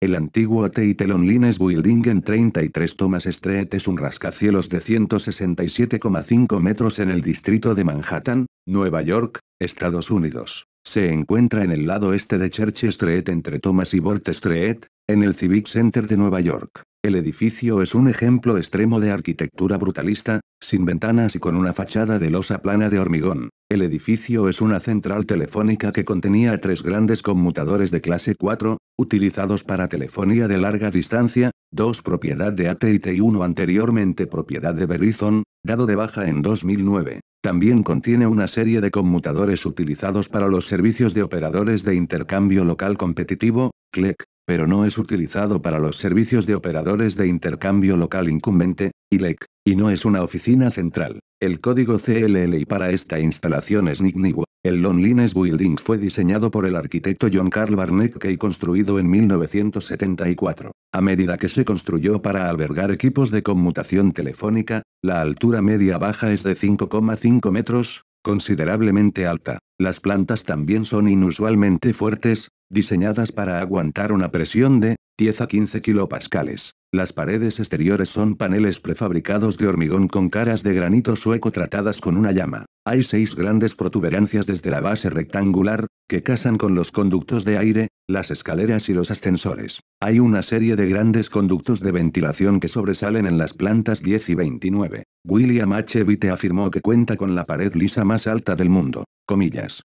El antiguo Tate Lines Building en 33 Thomas Street es un rascacielos de 167,5 metros en el distrito de Manhattan, Nueva York, Estados Unidos. Se encuentra en el lado este de Church Street entre Thomas y Bort Street, en el Civic Center de Nueva York. El edificio es un ejemplo extremo de arquitectura brutalista, sin ventanas y con una fachada de losa plana de hormigón. El edificio es una central telefónica que contenía tres grandes conmutadores de clase 4, utilizados para telefonía de larga distancia, dos propiedad de AT&T y uno anteriormente propiedad de Verizon, dado de baja en 2009. También contiene una serie de conmutadores utilizados para los servicios de operadores de intercambio local competitivo, CLEC, e pero no es utilizado para los servicios de operadores de intercambio local incumbente, ILEC, y no es una oficina central. El código CLLI para esta instalación es NICNIWA. El Lines Building fue diseñado por el arquitecto John Carl Warnecke y construido en 1974. A medida que se construyó para albergar equipos de conmutación telefónica, la altura media baja es de 5,5 metros, considerablemente alta. Las plantas también son inusualmente fuertes, diseñadas para aguantar una presión de 10 a 15 kilopascales. Las paredes exteriores son paneles prefabricados de hormigón con caras de granito sueco tratadas con una llama. Hay seis grandes protuberancias desde la base rectangular, que casan con los conductos de aire, las escaleras y los ascensores. Hay una serie de grandes conductos de ventilación que sobresalen en las plantas 10 y 29. William H. Vite afirmó que cuenta con la pared lisa más alta del mundo. Comillas.